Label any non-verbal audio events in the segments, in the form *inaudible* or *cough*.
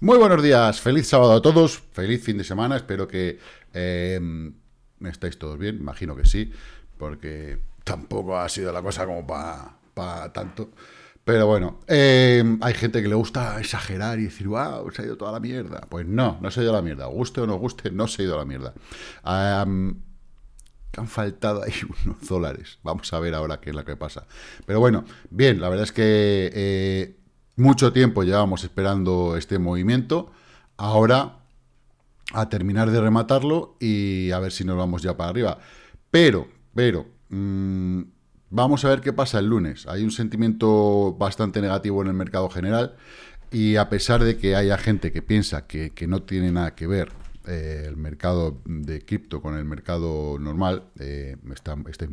Muy buenos días, feliz sábado a todos, feliz fin de semana, espero que eh, estáis todos bien, imagino que sí, porque tampoco ha sido la cosa como para pa tanto. Pero bueno, eh, hay gente que le gusta exagerar y decir, wow, se ha ido toda la mierda. Pues no, no se ha ido la mierda, guste o no guste, no se ha ido la mierda. han faltado ahí *laughs* unos dólares. Vamos a ver ahora qué es lo que pasa. Pero bueno, bien, la verdad es que... Eh, mucho tiempo llevamos esperando este movimiento. Ahora a terminar de rematarlo y a ver si nos vamos ya para arriba. Pero, pero, mm, vamos a ver qué pasa el lunes. Hay un sentimiento bastante negativo en el mercado general y a pesar de que haya gente que piensa que, no tiene nada que ver eh, el mercado de cripto con el mercado normal, eh, está, este,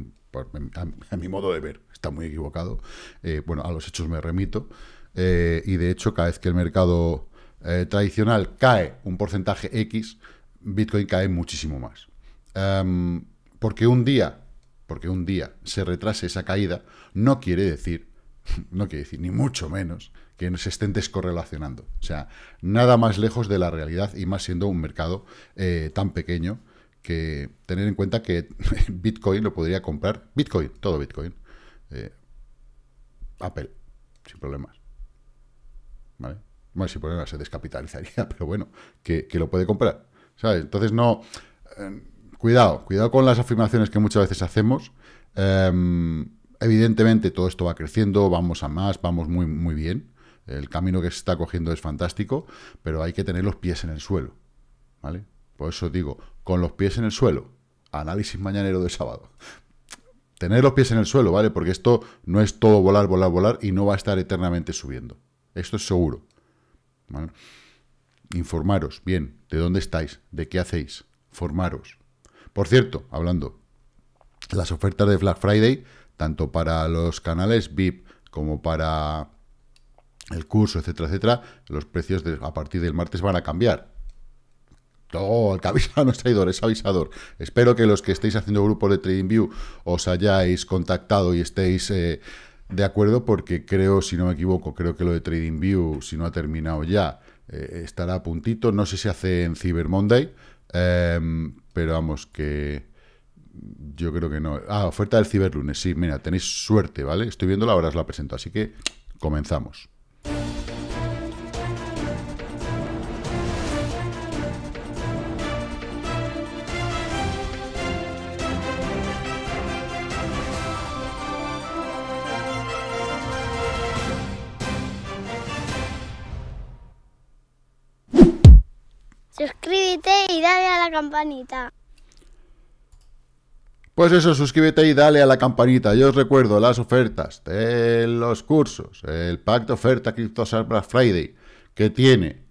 a, mi modo de ver, está muy equivocado. Eh, bueno, a los hechos me remito. Eh, y de hecho cada vez que el mercado eh, tradicional cae un porcentaje X, Bitcoin cae muchísimo más. Em, porque un día, porque un día se retrase esa caída, no quiere decir, *laughs* no quiere decir ni mucho menos que se estén descorrelacionando. O sea, nada más lejos de la realidad y más siendo un mercado eh, tan pequeño que tener en cuenta que *laughs* Bitcoin lo podría comprar, Bitcoin, todo Bitcoin, Apple, sin problemas. ¿vale? Bueno, si ponerla se descapitalizaría, *laughs* pero bueno, que, lo puede comprar, ¿sabes? Entonces no... Eh, cuidado, cuidado con las afirmaciones que muchas veces hacemos. Em, evidentemente todo esto va creciendo, vamos a más, vamos muy, muy bien. El camino que se está cogiendo es fantástico, pero hay que tener los pies en el suelo, ¿vale? Por eso digo, con los pies en el suelo, análisis mañanero de sábado. Tener los pies en el suelo, ¿vale? Porque esto no es todo volar, volar, volar y no va a estar eternamente subiendo. Esto es seguro. Informaros bien de dónde estáis, de qué hacéis. Formaros. Por cierto, hablando, las ofertas de Black Friday, tanto para los canales VIP como para el curso, etcétera, etcétera, los precios a partir del martes van a cambiar. Todo el que *laughs* avisa no es traidor, es avisador. Espero que los que estéis haciendo grupos de trading view os hayáis contactado y estéis eh, de acuerdo porque creo, si no me equivoco, creo que lo de TradingView, si no ha terminado ya, eh, estará a puntito. No sé si hace en Cyber Monday, em, pero vamos, que yo creo que no. Ah, oferta del Lunes, sí, mira, tenéis suerte, ¿vale? Estoy viendo la hora, os la presento, así que comenzamos. suscríbete y dale a la campanita. Pues eso, suscríbete y dale a la campanita. Yo os recuerdo las ofertas de los cursos, el Pacto de oferta Crypto Black Friday, que tiene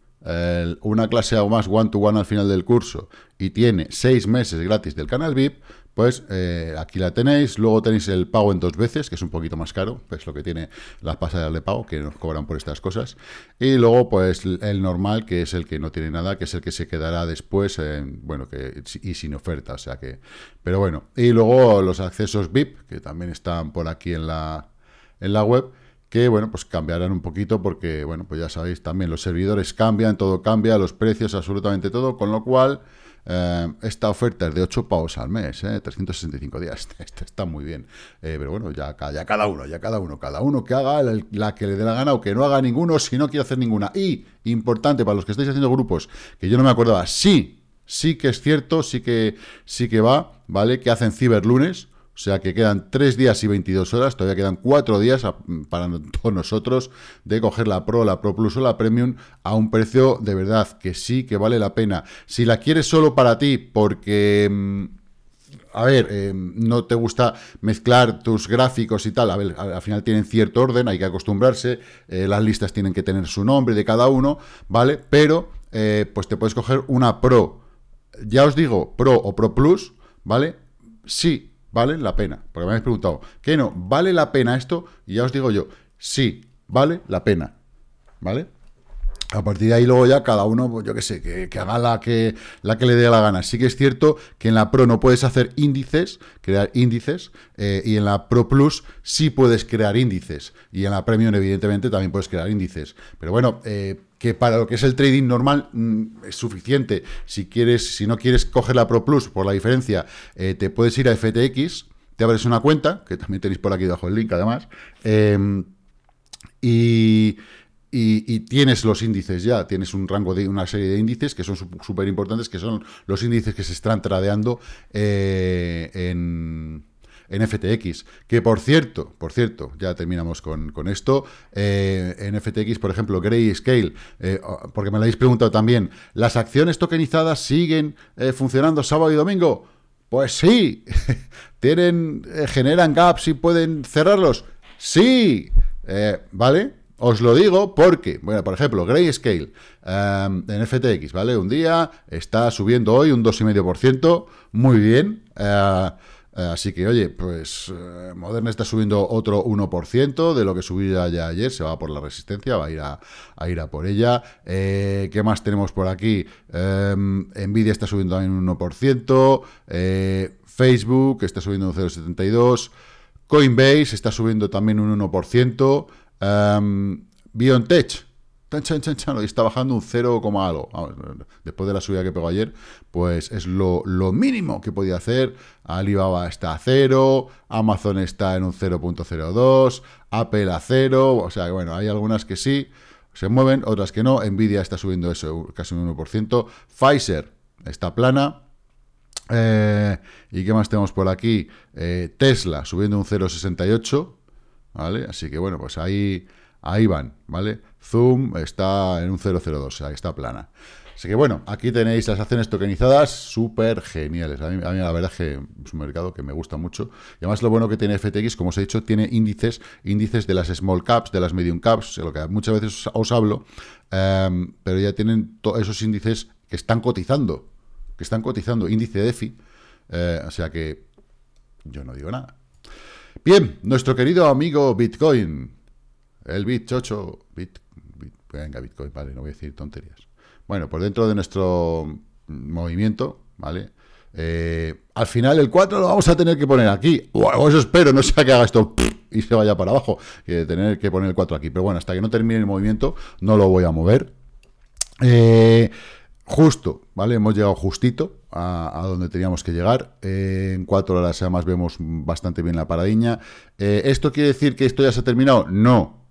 una clase o más one-to-one -one al final del curso y tiene seis meses gratis del canal VIP. Pues eh, aquí la tenéis, luego tenéis el pago en dos veces, que es un poquito más caro, pues lo que tiene las pasadas de pago, que nos cobran por estas cosas. Y luego pues el normal, que es el que no tiene nada, que es el que se quedará después, en, bueno, que y sin oferta, o sea que... Pero bueno, y luego los accesos VIP, que también están por aquí en la, en la web, que bueno, pues cambiarán un poquito porque, bueno, pues ya sabéis, también los servidores cambian, todo cambia, los precios, absolutamente todo, con lo cual eh, esta oferta es de 8 pavos al mes, 365 eh, días, *laughs* está muy bien, eh, pero bueno, ya, cada uno, ya cada uno, cada uno que haga la, que le dé la gana o que no haga ninguno si no quiere hacer ninguna. Y, importante, para los que estáis haciendo grupos, que yo no me acordaba, sí, sí que es cierto, sí que, sí que va, ¿vale? Que hacen ciberlunes, o sea que quedan 3 días y 22 horas, todavía quedan 4 días para todos nosotros de coger la Pro, la Pro Plus o la Premium a un precio de verdad que sí que vale la pena. Si la quieres solo para ti, porque... Mm, a ver, eh, no te gusta mezclar tus gráficos y tal. A ver, al final tienen cierto orden, hay que acostumbrarse. Eh, las listas tienen que tener su nombre de cada uno, ¿vale? Pero, eh, pues te puedes coger una Pro. Ya os digo, Pro o Pro Plus, ¿vale? Sí, ¿Vale la pena. Porque me habéis preguntado, ¿qué no? ¿Vale la pena esto? Y ya os digo yo, sí, vale la pena. ¿Vale? A partir de ahí luego ya cada uno, pues yo qué sé, que, haga la que, la que le dé la gana. Sí que es cierto que en la Pro no puedes hacer índices, crear índices, eh, y en la Pro Plus sí puedes crear índices. Y en la Premium, evidentemente, también puedes crear índices. Pero bueno, eh, que para lo que es el trading normal mm, es suficiente. Si quieres, si no quieres coger la Pro Plus por la diferencia, eh, te puedes ir a FTX, te abres una cuenta, que también tenéis por aquí abajo el link además, em, y, y, tienes los índices ya, tienes un rango de una serie de índices que son súper importantes, que son los índices que se están tradeando eh, en en FTX, que por cierto, por cierto, ya terminamos con, esto, en eh, FTX, por ejemplo, Grayscale, Scale eh, porque me lo habéis preguntado también, ¿las acciones tokenizadas siguen eh, funcionando sábado y domingo? Pues sí, *laughs* tienen, generan gaps y pueden cerrarlos. Sí, ¿vale? Os lo digo porque, bueno, por ejemplo, Grayscale Scale en FTX, ¿vale? Un día está subiendo hoy un 2,5%, muy bien. Eh, así que, oye, pues eh, Moderna está subiendo otro 1% de lo que subía ya ayer, se va por la resistencia, va a ir a, ir a por ella. Eh, ¿Qué más tenemos por aquí? Em, Nvidia está subiendo también un 1%, Facebook está subiendo un 0,72%, Coinbase está subiendo también un 1%, em, BioNTech y está bajando un 0, algo. Después de la subida que pegó ayer, pues es lo, lo mínimo que podía hacer. Alibaba está a 0, Amazon está en un 0.02, Apple a 0, o sea, bueno, hay algunas que sí se mueven, otras que no. Nvidia está subiendo eso, casi un 1%. Pfizer está plana. Eh, ¿Y qué más tenemos por aquí? Eh, Tesla subiendo un 0,68, ¿vale? Así que bueno, pues ahí... Ahí van, ¿vale? Zoom está en un 002, o sea, está plana. Así que bueno, aquí tenéis las acciones tokenizadas súper geniales. A mí, la verdad es que es un mercado que me gusta mucho. Y además lo bueno que tiene FTX, como os he dicho, tiene índices, índices de las small caps, de las medium caps, de lo que muchas veces os, hablo, em, pero ya tienen esos índices que están cotizando, que están cotizando, índice de EFI. Eh, o sea que yo no digo nada. Bien, nuestro querido amigo Bitcoin. El chocho. Bit, bit, venga, Bitcoin, vale, no voy a decir tonterías. Bueno, pues dentro de nuestro movimiento, ¿vale? Eh, al final el 4 lo vamos a tener que poner aquí. O eso espero, no sea que haga esto y se vaya para abajo. Que tener que poner el 4 aquí. Pero bueno, hasta que no termine el movimiento, no lo voy a mover. Eh, justo, ¿vale? Hemos llegado justito a, donde teníamos que llegar. Eh, en 4 horas además vemos bastante bien la paradiña. ¿Esto quiere decir que esto ya se ha terminado? No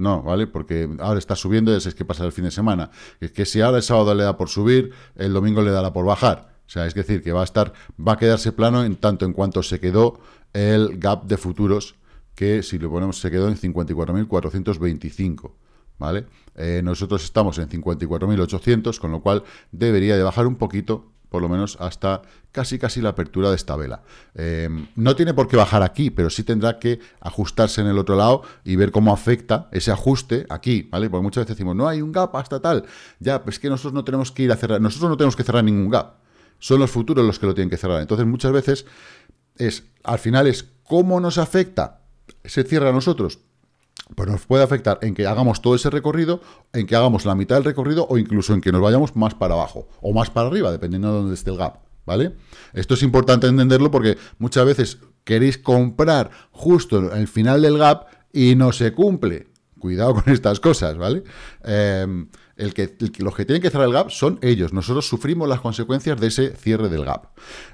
no, ¿vale? Porque ahora está subiendo y es que pasa el fin de semana. Es que si ahora el sábado le da por subir, el domingo le dará por bajar. O sea, es decir, que va a estar, va a quedarse plano en tanto en cuanto se quedó el gap de futuros, que si lo ponemos se quedó en 54.425. ¿Vale? Eh, nosotros estamos en 54.800, con lo cual debería de bajar un poquito por lo menos hasta casi casi la apertura de esta vela. Eh, no tiene por qué bajar aquí, pero sí tendrá que ajustarse en el otro lado y ver cómo afecta ese ajuste aquí, ¿vale? Porque muchas veces decimos, no hay un gap hasta tal. Ya, pues que nosotros no tenemos que ir a cerrar, nosotros no tenemos que cerrar ningún gap. Son los futuros los que lo tienen que cerrar. Entonces, muchas veces es, al final es, ¿cómo nos afecta? ¿Se cierra a nosotros? pues nos puede afectar en que hagamos todo ese recorrido, en que hagamos la mitad del recorrido o incluso en que nos vayamos más para abajo o más para arriba, dependiendo de dónde esté el gap, ¿vale? Esto es importante entenderlo porque muchas veces queréis comprar justo el final del gap y no se cumple. Cuidado con estas cosas, ¿vale? Em, el los que tienen que cerrar el gap son ellos. Nosotros sufrimos las consecuencias de ese cierre del gap.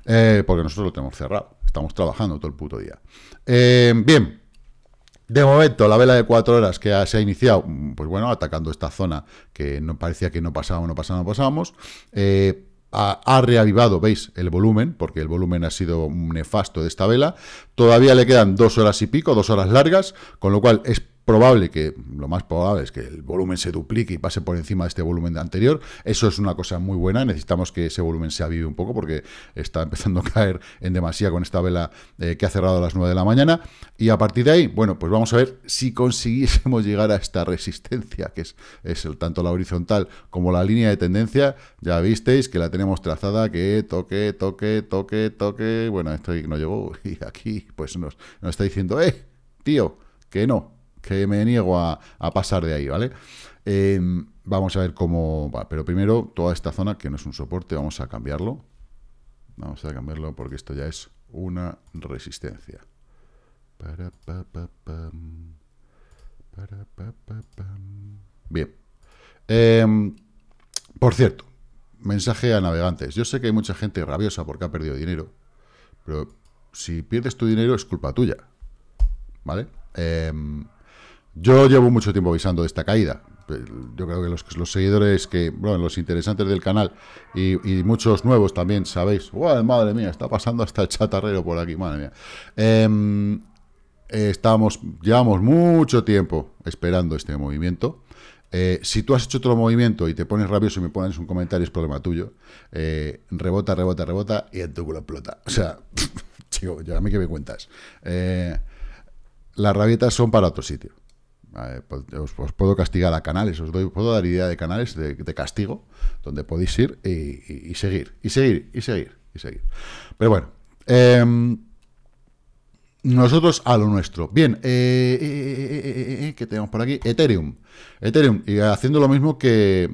Eh, porque nosotros lo tenemos cerrado. Estamos trabajando todo el puto día. Em, bien. De momento, la vela de cuatro horas que se ha iniciado, mm, pues bueno, atacando esta zona que no parecía que no pasábamos, no pasábamos, no eh, pasábamos. ha, ha, reavivado, veis, el volumen, porque el volumen ha sido nefasto de esta vela. Todavía le quedan dos horas y pico, dos horas largas, con lo cual es probable que, lo más probable es que el volumen se duplique y pase por encima de este volumen anterior. Eso es una cosa muy buena. Necesitamos que ese volumen se avive un poco porque está empezando a caer en demasía con esta vela eh, que ha cerrado a las 9 de la mañana. Y a partir de ahí, bueno, pues vamos a ver si consiguiésemos llegar a esta resistencia que es, tanto la horizontal como la línea de tendencia. Ya visteis que la tenemos trazada, que toque, toque, toque, toque. Bueno, esto no llegó y aquí pues nos, nos está diciendo, eh, tío, que no, que me niego a, pasar de ahí, ¿vale? Em, vamos a ver cómo va, pero primero toda esta zona que no es un soporte, vamos a cambiarlo. Vamos a cambiarlo porque esto ya es una resistencia. Bien. Em, por cierto, mensaje a navegantes. Yo sé que hay mucha gente rabiosa porque ha perdido dinero, pero si pierdes tu dinero es culpa tuya. ¿Vale? Eh, yo llevo mucho tiempo avisando de esta caída. Yo creo que los, seguidores que, los interesantes del canal y, muchos nuevos también sabéis. madre mía! Está pasando hasta el chatarrero por aquí, madre mía. Em, estamos, llevamos mucho tiempo esperando este movimiento. Eh, si tú has hecho otro movimiento y te pones rabioso y me pones un comentario, es problema tuyo. Eh, rebota, rebota, rebota y el tu culo explota. O sea, *laughs* chico, ya que me cuentas. Eh, las rabietas son para otro sitio. Eh, pues, os, puedo castigar a canales, os puedo dar idea de canales de, castigo donde podéis ir y, seguir, y seguir, y seguir, y seguir. Pero bueno, em, nosotros a lo nuestro. Bien, eh, eh, ¿qué tenemos por aquí? Ethereum. Ethereum, y haciendo lo mismo que,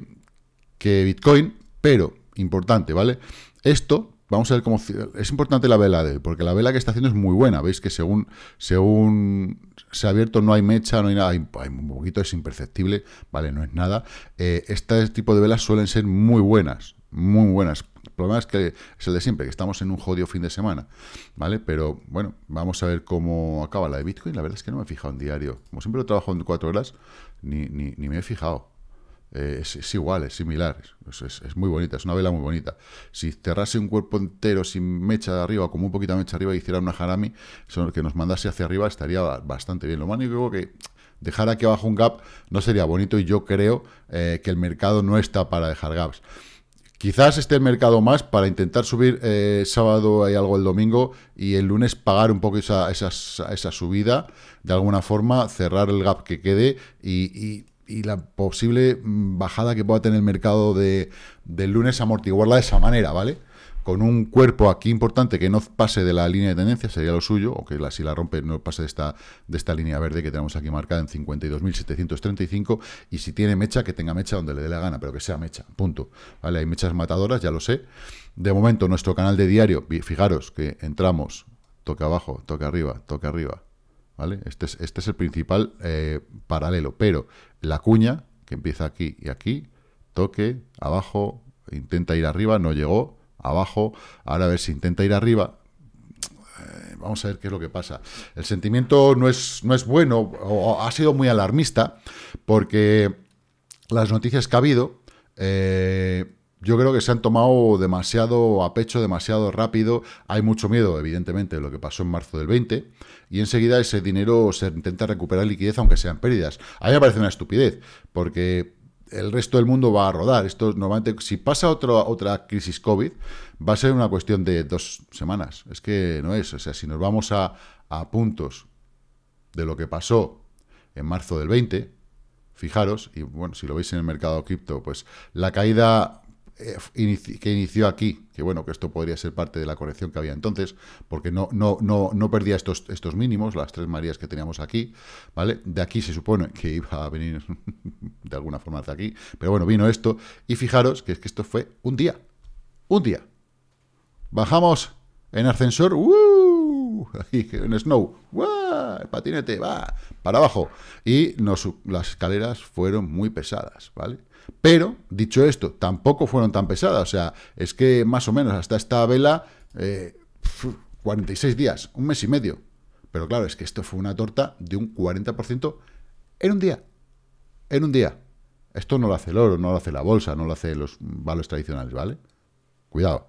que Bitcoin, pero importante, ¿vale? Esto vamos a ver cómo... Es importante la vela de porque la vela que está haciendo es muy buena. Veis que según, según se ha abierto no hay mecha, no hay nada. Hay, un poquito, es imperceptible, ¿vale? No es nada. Eh, este tipo de velas suelen ser muy buenas, muy buenas. El problema es que es el de siempre, que estamos en un jodido fin de semana, ¿vale? Pero bueno, vamos a ver cómo acaba la de Bitcoin. La verdad es que no me he fijado en diario. Como siempre lo trabajo en cuatro horas, ni me he fijado. Eh, es, igual, es similar, es, muy bonita, es una vela muy bonita. Si cerrase un cuerpo entero sin mecha de arriba, como un poquito de mecha arriba, y hiciera una harami, que nos mandase hacia arriba, estaría bastante bien. Lo más único que dejar aquí abajo un gap no sería bonito, y yo creo eh, que el mercado no está para dejar gaps. Quizás esté el mercado más para intentar subir eh, sábado y algo el domingo y el lunes pagar un poco esa, subida, de alguna forma cerrar el gap que quede y y la posible mm, bajada que pueda tener el mercado de, del lunes, amortiguarla de esa manera, ¿vale? Con un cuerpo aquí importante que no pase de la línea de tendencia, sería lo suyo, o que la, si la rompe no pase de esta, de esta línea verde que tenemos aquí marcada en 52.735, y si tiene mecha, que tenga mecha donde le dé la gana, pero que sea mecha, punto. ¿Vale? Hay mechas matadoras, ya lo sé. De momento, nuestro canal de diario, fijaros que entramos, toca abajo, toca arriba, toca arriba, ¿vale? Este, este es, el principal eh, paralelo, pero la cuña, que empieza aquí y aquí, toque, abajo, intenta ir arriba, no llegó, abajo, ahora a ver si intenta ir arriba, eh, vamos a ver qué es lo que pasa. El sentimiento no es, no es bueno o ha sido muy alarmista porque las noticias que ha habido eh, yo creo que se han tomado demasiado a pecho, demasiado rápido. Hay mucho miedo, evidentemente, de lo que pasó en marzo del 20. Y enseguida ese dinero se intenta recuperar liquidez, aunque sean pérdidas. A mí me parece una estupidez, porque el resto del mundo va a rodar. Esto normalmente, si pasa otra otra crisis COVID, va a ser una cuestión de dos semanas. Es que no es. O sea, si nos vamos a, a puntos de lo que pasó en marzo del 20, fijaros, y bueno, si lo veis en el mercado cripto, pues la caída eh, que inició aquí, que bueno, que esto podría ser parte de la corrección que había entonces, porque no, no, no, no perdía estos, estos mínimos, las tres marías que teníamos aquí, ¿vale? De aquí se supone que iba a venir *laughs* de alguna forma hacia aquí, pero bueno, vino esto, y fijaros que es que esto fue un día, un día. Bajamos en ascensor, ¡uh! *laughs* en snow, patinete, va, para abajo. Y las escaleras fueron muy pesadas, ¿vale? Pero, dicho esto, tampoco fueron tan pesadas. O sea, es que más o menos hasta esta vela, 46 eh, días, un mes y medio. Pero claro, es que esto fue una torta de un 40% en un día. En un día. Esto no lo hace el oro, no lo hace la bolsa, no lo hace los valores tradicionales, ¿vale? Cuidado.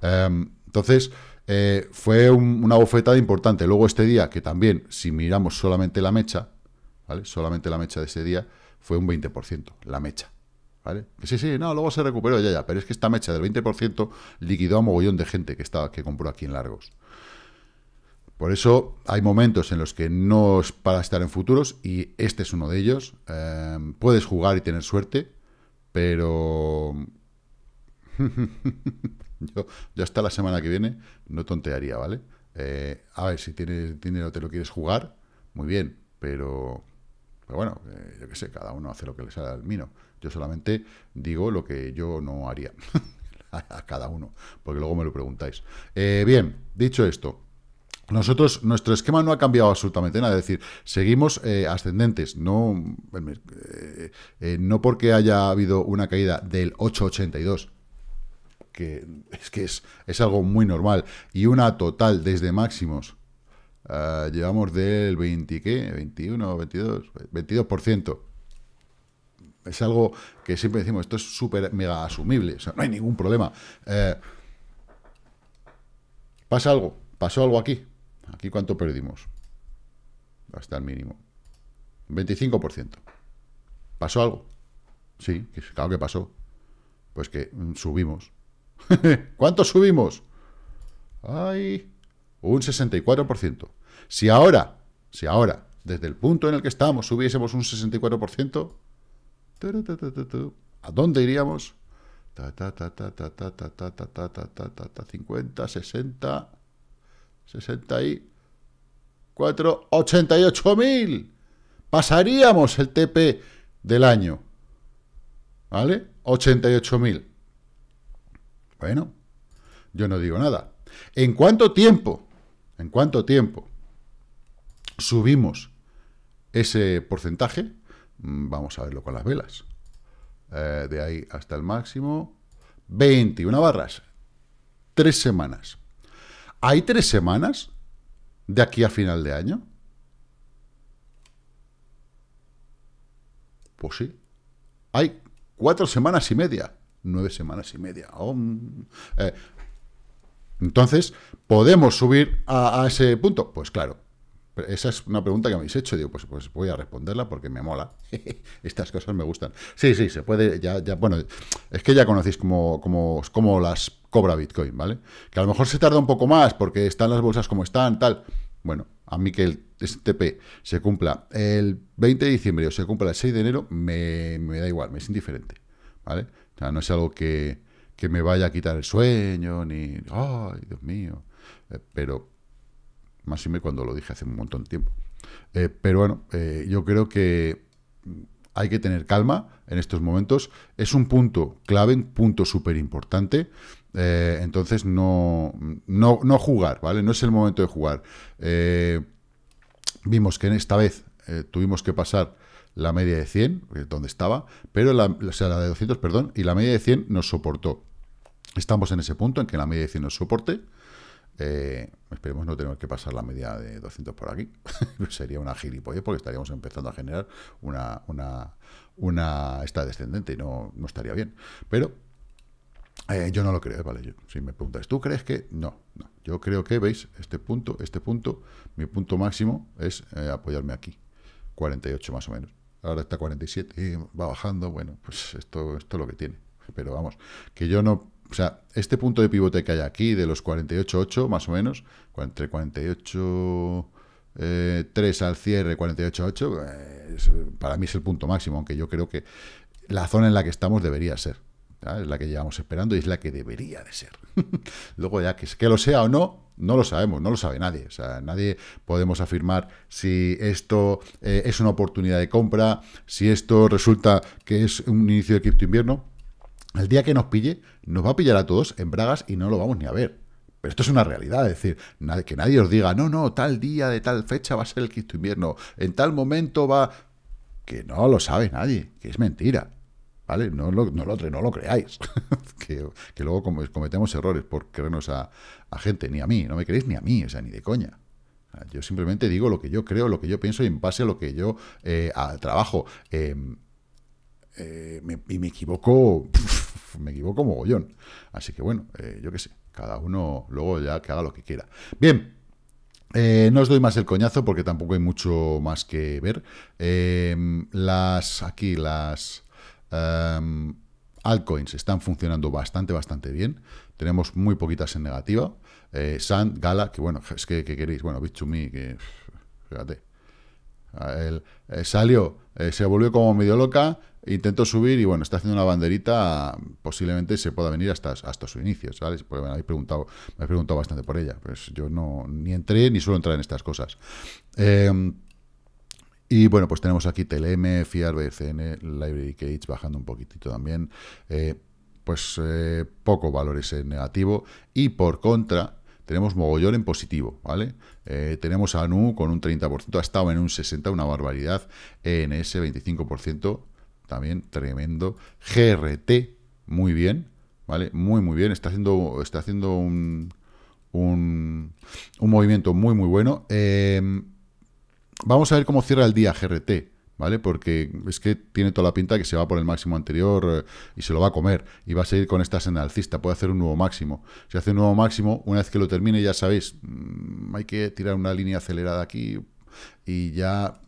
Em, entonces, eh, fue una bofetada importante. Luego este día, que también, si miramos solamente la mecha, ¿vale? Solamente la mecha de ese día, fue un 20%, la mecha. ¿Vale? Sí, sí, no, luego se recuperó ya, ya, pero es que esta mecha del 20% liquidó a mogollón de gente que, estaba, que compró aquí en largos. Por eso hay momentos en los que no es para estar en futuros y este es uno de ellos. Em, puedes jugar y tener suerte, pero *laughs* yo, hasta la semana que viene no tontearía, ¿vale? Eh, a ver, si tienes dinero, te lo quieres jugar, muy bien, pero, pero bueno, eh, yo qué sé, cada uno hace lo que le sale al mino. Yo solamente digo lo que yo no haría. *laughs* a cada uno, porque luego me lo preguntáis. Eh, bien, dicho esto, nosotros, nuestro esquema no ha cambiado absolutamente nada, es decir, seguimos eh, ascendentes, no, eh, no porque haya habido una caída del 882, que es que es, algo muy normal, y una total desde máximos. llevamos del 20, ¿qué? 21, 22, 22% es algo que siempre decimos, esto es súper mega asumible, no hay ningún problema. Eh, pasa algo, pasó algo aquí. Aquí cuánto perdimos. Hasta el mínimo. 25%. ¿Pasó algo? Sí, claro que pasó. Pues que mm, subimos. *laughs* ¿Cuánto subimos? Ay, un 64%. Si ahora, si ahora, desde el punto en el que estábamos, subiésemos un 64%, ¿A dónde iríamos? 50, 60, 60 64, 88.000. Pasaríamos el TP del año. ¿Vale? 88.000. Bueno, yo no digo nada. ¿En cuánto tiempo? ¿En cuánto tiempo subimos ese porcentaje? Mm, vamos a verlo con las velas. Eh, de ahí hasta el máximo. 21 barras. Tres semanas. ¿Hay tres semanas de aquí a final de año? Pues sí. Hay cuatro semanas y media. Nueve semanas y media. Eh, entonces, ¿podemos subir a ese punto? Pues claro, esa es una pregunta que me habéis hecho. Digo, pues, pues voy a responderla porque me mola. *laughs* Estas cosas me gustan. Sí, sí, se puede. Ya, ya, bueno, es que ya conocéis como las cobra Bitcoin, ¿vale? Que a lo mejor se tarda un poco más porque están las bolsas como están, tal. Bueno, a mí que el STP se cumpla el 20 de diciembre o se cumpla el 6 de enero, me, da igual, me es indiferente, ¿vale? O sea, no es algo que, que me vaya a quitar el sueño, ni, ay, Dios mío, eh, pero más y me cuando lo dije hace un montón de tiempo. Eh, pero bueno, eh, yo creo que hay que tener calma en estos momentos. Es un punto clave, un punto súper importante. Eh, entonces, no, no, jugar, ¿vale? No es el momento de jugar. vimos que en esta vez tuvimos que pasar la media de 100, donde estaba, pero sea, la de 200, perdón, y la media de 100 nos soportó. Estamos en ese punto en que la media de 100 nos soporte. Eh, esperemos no tener que pasar la media de 200 por aquí. *laughs* Pues sería una gilipollez porque estaríamos empezando a generar una, una, una esta descendente y no, no estaría bien. Pero eh, yo no lo creo, ¿eh? ¿vale? Yo, si me preguntas, ¿tú crees que...? No, Yo creo que, ¿veis? Este punto, este punto, mi punto máximo es apoyarme aquí. 48 más o menos. Ahora está 47 y va bajando. Bueno, pues esto, esto es lo que tiene. Pero vamos, que yo no o sea, este punto de pivote que hay aquí, de los 48.8 más o menos, entre 48... 3 eh, al cierre, 48.8, 8, eh, para mí es el punto máximo, aunque yo creo que la zona en la que estamos debería ser. Es la que llevamos esperando y es la que debería de ser. *laughs* Luego ya que, lo sea o no, no lo sabemos, no lo sabe nadie. O sea, nadie podemos afirmar si esto eh, es una oportunidad de compra, si esto resulta que es un inicio de cripto invierno. El día que nos pille, nos va a pillar a todos en bragas y no lo vamos ni a ver. Pero esto es una realidad, es decir, que nadie os diga, no, no, tal día de tal fecha va a ser el quinto invierno, en tal momento va... Que no lo sabe nadie, que es mentira. ¿Vale? No lo, no lo, creáis. *laughs* que, luego cometemos errores por creernos a, gente, ni a mí, no me creéis ni a mí, o sea, ni de coña. Yo simplemente digo lo que yo creo, lo que yo pienso y en base a lo que yo eh, trabajo. Em, eh, y me equivoco me equivoco mogollón. Así que bueno, eh, yo que sé, cada uno luego ya que haga lo que quiera. Bien, eh, no os doy más el coñazo porque tampoco hay mucho más que ver. Em, las aquí, las em, altcoins están funcionando bastante, bastante bien. Tenemos muy poquitas en negativa. Eh, Sand, Gala, que bueno, es que, queréis, bueno, bit me que fíjate, él, eh, salió, eh, se volvió como medio loca, intentó subir y bueno, está haciendo una banderita, posiblemente se pueda venir hasta, hasta su inicio, ¿sabes? me habéis preguntado, me bastante por ella. Pues yo no ni entré ni suelo entrar en estas cosas. Em, y bueno, pues tenemos aquí TLM, FIAR, BCN, Library Cage bajando un poquitito también. Eh, pues poco valor ese negativo. Y por contra, tenemos mogollón en positivo, ¿vale? Eh, tenemos a ANU con un 30%, ha estado en un 60%, una barbaridad. en ese 25%, también tremendo. GRT, muy bien, ¿vale? Muy, muy bien. Está haciendo, está haciendo un, movimiento muy, muy bueno. Eh, vamos a ver cómo cierra el día GRT. ¿vale? Porque es que tiene toda la pinta que se va por el máximo anterior eh, y se lo va a comer y va a seguir con esta senda alcista, puede hacer un nuevo máximo. Si hace un nuevo máximo, una vez que lo termine, ya sabéis, mm, hay que tirar una línea acelerada aquí y ya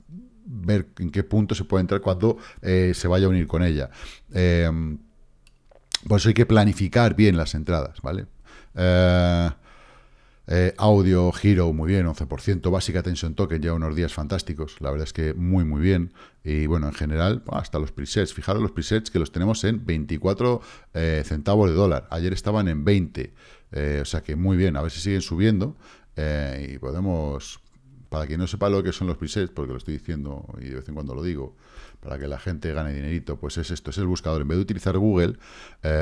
ver en qué punto se puede entrar cuando eh, se vaya a unir con ella. Eh, por eso hay que planificar bien las entradas, ¿vale? Eh, audio Hero, muy bien, 11%. Básica Tension Token, ya unos días fantásticos. La verdad es que muy, muy bien. Y bueno, en general, hasta los presets. Fijaros los presets que los tenemos en 24 eh, centavos de dólar. Ayer estaban en 20. Eh, o sea que muy bien. A ver si siguen subiendo. y podemos... Para quien no sepa lo que son los presets, porque lo estoy diciendo y de vez en cuando lo digo, para que la gente gane dinerito, pues es esto, es el buscador. En vez de utilizar Google,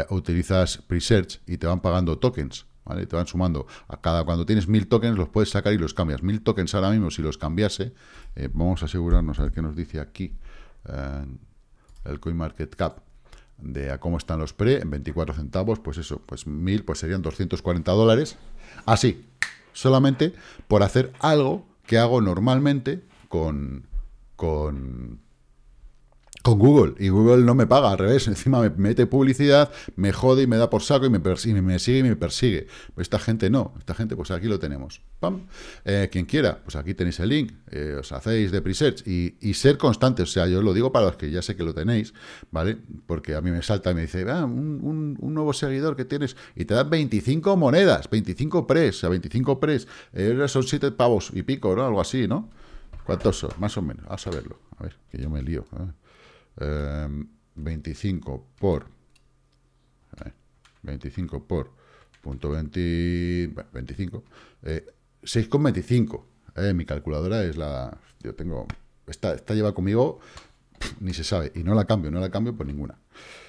utilizas presets y te van pagando tokens. Te van sumando. A cada, cuando tienes mil tokens, los puedes sacar y los cambias. mil tokens ahora mismo, si los cambiase, eh, vamos a asegurarnos a ver qué nos dice aquí eh, el CoinMarketCap de a cómo están los pre, en 24 centavos, pues eso, pues mil pues serían 240 dólares. Así, ah, solamente por hacer algo que hago normalmente con con Google y Google no me paga, al revés, *laughs* encima me mete publicidad, me jode y me da por saco y me, sigue y me persigue. Pues esta gente no, esta gente pues aquí lo tenemos. Pam. Eh, quien quiera, pues aquí tenéis el link, eh, os hacéis de presearch y, y, ser constante. o sea, yo lo digo para los que ya sé que lo tenéis, ¿vale? Porque a mí me salta y me dice, ah, un, un, nuevo seguidor que tienes y te dan 25 monedas, 25 pres, o sea, 25 pres, eh, son 7 pavos y pico, ¿no? Algo así, ¿no? ¿Cuántos son? Más o menos, a saberlo. A ver, que yo me lío. ¿eh? 25 em, por... 25 eh, por... Punto 25. 6,25. Eh, eh, mi calculadora es la... Yo tengo... Esta, lleva conmigo ni se sabe. Y no la cambio, no la cambio por ninguna.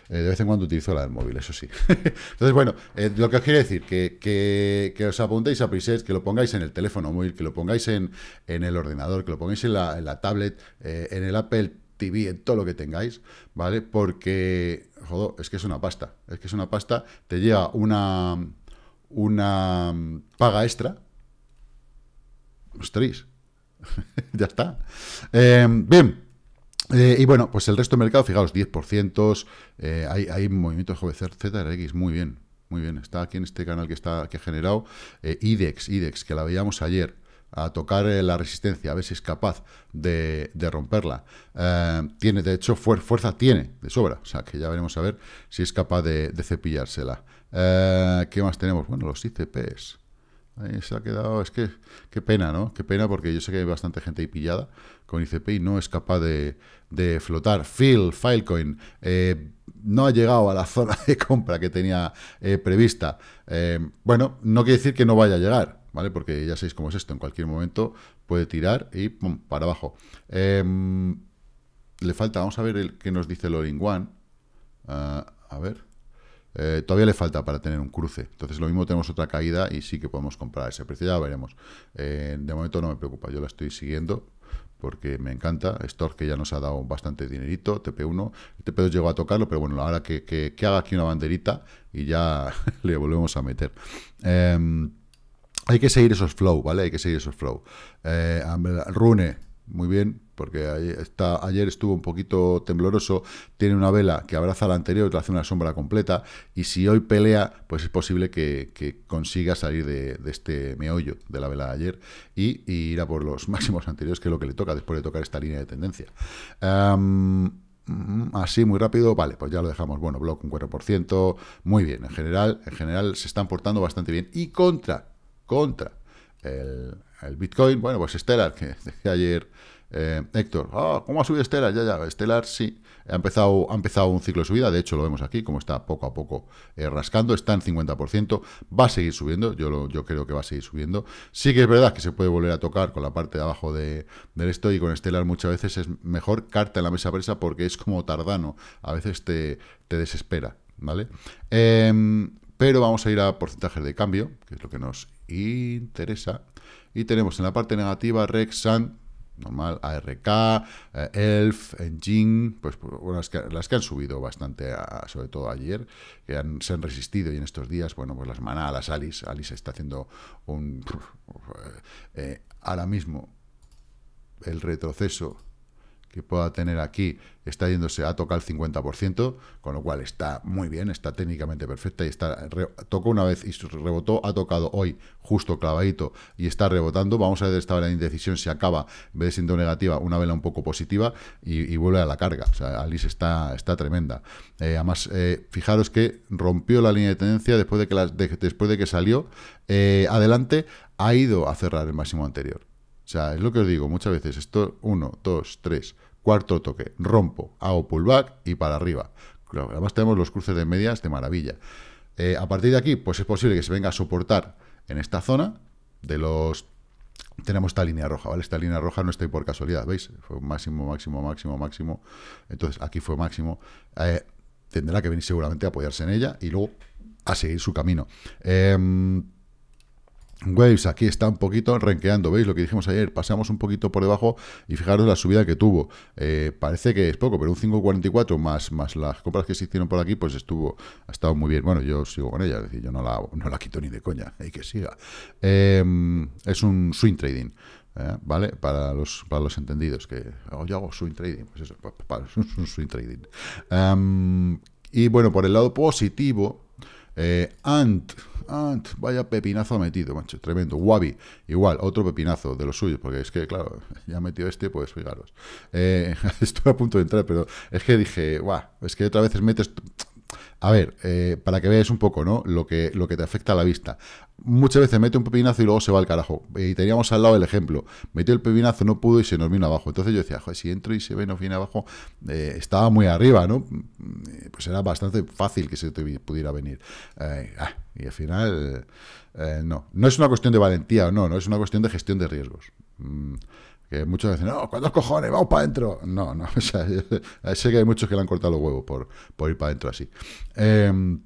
de vez en cuando utilizo la del móvil, eso sí. *laughs* Entonces, bueno, lo que os quiero decir, que, os apuntéis a presets, que lo pongáis en el teléfono móvil, que lo pongáis en, en el ordenador, que lo pongáis en la, tablet, en el Apple TV, en todo lo que tengáis, ¿vale? Porque, joder, es que es una pasta, es que es una pasta, te lleva una, una mm, paga extra, tres *laughs* ya está. Em, bien. Eh, y bueno, pues el resto del mercado, fijaos, 10%, eh, hay, hay movimientos x muy bien, muy bien, está aquí en este canal que está que ha generado eh, IDEX, IDEX, que la veíamos ayer, a tocar eh, la resistencia, a ver si es capaz de, romperla. Eh, tiene, de hecho, fuerza tiene de sobra, o sea que ya veremos a ver si es capaz de, cepillársela. Eh, ¿Qué más tenemos? Bueno, los ICPs. Ahí se ha quedado, es que, qué pena, ¿no? Qué pena porque yo sé que hay bastante gente ahí pillada con ICP y no es capaz de, de flotar. Phil, Filecoin, no ha llegado a la *laughs* zona de compra que tenía prevista. bueno, no quiere decir que no vaya a llegar ¿vale? Porque ya sabéis cómo es esto, en cualquier momento puede tirar y para abajo. Em, le falta, vamos a ver el, qué nos dice el all one ah, a ver. Eh, todavía le falta para tener un cruce. Entonces, lo mismo tenemos otra caída y sí que podemos comprar ese precio. Ya veremos. Eh, de momento no me preocupa, yo la estoy siguiendo porque me encanta. Store que ya nos ha dado bastante dinerito, TP1. TP2 llegó a tocarlo, pero bueno, ahora que, que, que haga aquí una banderita y ya *laughs* le volvemos a meter. Em, hay que seguir esos flow, ¿vale? Hay que seguir esos flow. Eh, Rune, muy bien, porque está, ayer estuvo un poquito tembloroso, tiene una vela que abraza la anterior y te hace una sombra completa, y si hoy pelea, pues es posible que, consiga salir de, este meollo de la vela de ayer y, ir a por los *laughs* máximos anteriores, que es lo que le toca después de tocar esta línea de tendencia. Mm, así muy rápido, vale, pues ya lo dejamos, bueno, block un 4%, muy bien, en general, en general se están portando bastante bien, y contra contra el, Bitcoin. Bueno, pues Stellar, que, *laughs* decía ayer eh, Héctor, ah, ¿cómo ha subido Stellar? Ya, ya, Stellar sí, ha empezado, ha empezado un ciclo de subida, de hecho lo vemos aquí, como está poco a poco eh, rascando, está en 50%, va a seguir subiendo, yo, yo creo que va a seguir subiendo. Sí que es verdad que se puede volver a tocar con la parte de abajo de, del esto y con Stellar muchas veces es mejor carta en la mesa presa porque es como tardano, a veces te, te desespera, ¿vale? Em, pero vamos a ir a porcentajes de cambio, que es lo que nos interesa. Y tenemos en la parte negativa Rexan, normal, ARK, eh, ELF, Engine, pues, pues las, que, han subido bastante, sobre todo ayer, que se han resistido y en estos días, bueno, pues las manadas, las Alice, Alice está haciendo un... *laughs* Eh, ahora mismo el retroceso que pueda tener aquí está yéndose a tocar el 50%, con lo cual está muy bien, está técnicamente perfecta y está tocó una vez y rebotó, ha tocado hoy justo clavadito y está rebotando. Vamos a ver esta vela de indecisión si acaba, en vez de siendo negativa, una vela un poco positiva y, vuelve a la carga. O sea, Alice está, está tremenda. Eh, además, eh, fijaros que rompió la línea de tendencia después de que, después de que salió eh, adelante, ha ido a cerrar el máximo anterior. O sea, es lo que os digo muchas veces, esto uno, dos, tres, cuarto toque, rompo, hago pullback y para arriba. Además tenemos los cruces de medias de maravilla. Eh, a partir de aquí, pues es posible que se venga a soportar en esta zona de los... Tenemos esta línea roja, ¿vale? Esta línea roja no estoy por casualidad, ¿veis? Fue máximo, máximo, máximo, máximo. Entonces, aquí fue máximo. Eh, tendrá que venir seguramente a apoyarse en ella y luego a seguir su camino. Em, Waves aquí está un poquito renqueando, ¿veis? Lo que dijimos ayer, pasamos un poquito por debajo y fijaros la subida que tuvo. Eh, parece que es poco, pero un 5.44 más, más las compras que se hicieron por aquí, pues estuvo, ha estado muy bien. Bueno, yo sigo con ella, es decir, yo no la, no la quito ni de coña, *laughs* Hay que siga. Em, es un swing trading. ¿eh? ¿vale? Para los, los entendidos, que oh, yo hago swing trading, pues eso, *laughs* es un swing trading. Em, y bueno, por el lado positivo, eh, Ant vaya pepinazo ha metido, macho, tremendo. ¡Guavi! igual, otro pepinazo de los suyos, porque es que, claro, ya ha metido este, pues fijaros. Eh, *laughs* estoy a punto de entrar, pero es que dije, guau, es que otra vez metes a ver, eh, para que veáis un poco, ¿no? Lo que, lo que te afecta a la vista. Muchas veces mete un pepinazo y luego se va al carajo. Eh, y teníamos al lado el ejemplo. Metió el pepinazo, no pudo y se nos vino abajo. Entonces yo decía, joder, si entro y se ve, nos viene abajo, eh, estaba muy arriba, ¿no? Pues era bastante fácil que se pudiera venir. Ah, y al final, no. No es una cuestión de valentía o no, no es una cuestión de gestión de riesgos. Mm. Que muchos dicen, no, ¿cuántos cojones? ¡Vamos para adentro! No, no, *laughs* o sé que hay muchos que le han cortado los huevos por, por ir para adentro así. Em,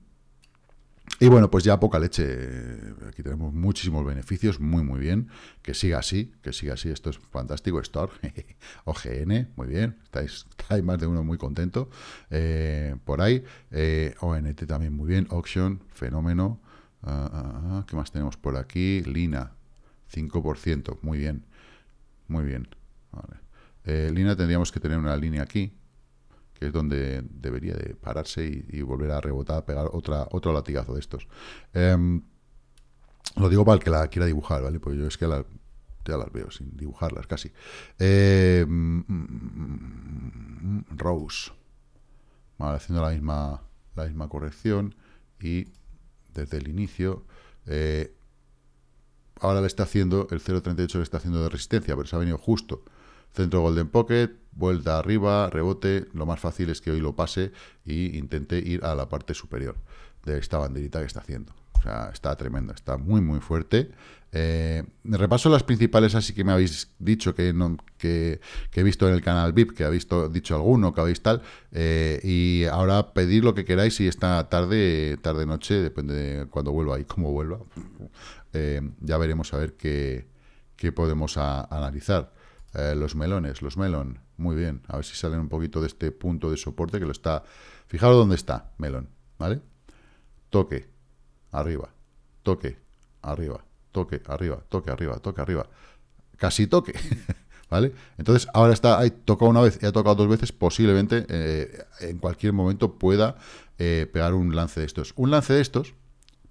y bueno, pues ya poca leche. Aquí tenemos muchísimos beneficios, muy, muy bien. Que siga así, que siga así. Esto es fantástico. Store, *laughs* OGN, muy bien. Estáis, estáis, más de uno muy contento eh, por ahí. Eh, ONT también muy bien. Auction, fenómeno. Ah, ah, ah, ¿Qué más tenemos por aquí? Lina, 5%, muy bien. Muy bien. Eh, Lina línea tendríamos que tener una línea aquí, que es donde debería de pararse y, volver a rebotar, pegar otra, otro latigazo de estos. Em, lo digo para el que la quiera dibujar, ¿vale? Porque yo es que ya las veo sin dibujarlas casi. Em, mm, mm, mm, Rose. haciendo la misma, la misma corrección y desde el inicio... Eh, ahora le está haciendo, el 0.38 le está haciendo de resistencia, pero se ha venido justo. Centro Golden Pocket, vuelta arriba, rebote, lo más fácil es que hoy lo pase e intente ir a la parte superior de esta banderita que está haciendo. O sea, está tremendo, está muy, muy fuerte. Eh, repaso las principales, así que me habéis dicho que, no, que, he visto en el canal VIP, que habéis dicho alguno, que habéis tal. Eh, y ahora pedid lo que queráis y está tarde, tarde-noche, depende de cuando vuelva y cómo vuelva. Eh, ya veremos a ver qué, podemos analizar. Eh, los melones, los melon, muy bien. A ver si salen un poquito de este punto de soporte que lo está... Fijaros dónde está, melón, ¿vale? Toque, arriba, toque, arriba, toque, arriba, toque, arriba, toque, arriba. Casi toque, *laughs* ¿vale? Entonces, ahora está, ha tocado una vez y ha tocado dos veces, posiblemente eh, en cualquier momento pueda pegar un lance de estos. Un lance de estos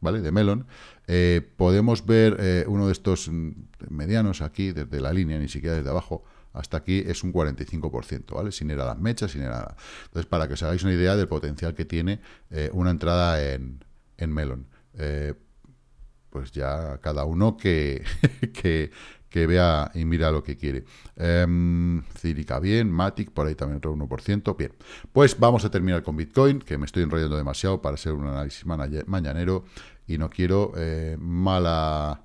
¿vale? De Melon, eh, podemos ver eh, uno de estos mm, medianos aquí, desde la línea, ni siquiera desde abajo, hasta aquí es un 45%, ¿vale? Sin ir a las mechas, sin ir nada. Entonces, para que os hagáis una idea del potencial que tiene eh, una entrada en, Melon. pues ya cada uno que, *laughs* que, que vea y mira lo que quiere. Em, bien, Matic por ahí también otro 1%. Bien, pues vamos a terminar con Bitcoin, que me estoy enrollando demasiado para hacer un análisis mañanero y no quiero eh, mala,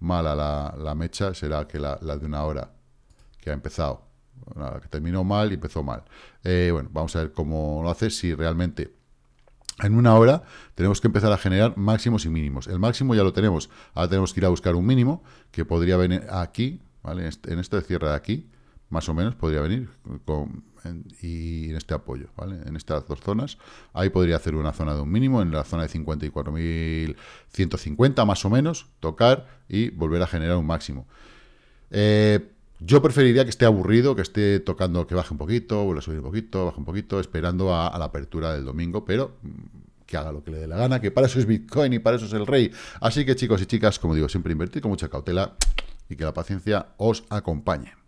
mala la, mecha, será que la, de una hora que ha empezado, que terminó mal y empezó mal. Eh, bueno, vamos a ver cómo lo hace, si realmente en una hora tenemos que empezar a generar máximos y mínimos. El máximo ya lo tenemos. Ahora tenemos que ir a buscar un mínimo que podría venir aquí, ¿vale? Este, en este cierre de aquí, más o menos, podría venir con, en, y en este apoyo, ¿vale? En estas dos zonas. Ahí podría hacer una zona de un mínimo, en la zona de 54.150 más o menos, tocar y volver a generar un máximo. Eh, yo preferiría que esté aburrido, que esté tocando, que baje un poquito, vuelva a subir un poquito, baje un poquito, esperando a, a la apertura del domingo, pero mm, que haga lo que le dé la gana, que para eso es Bitcoin y para eso es el rey. Así que chicos y chicas, como digo, siempre invertir con mucha cautela y que la paciencia os acompañe.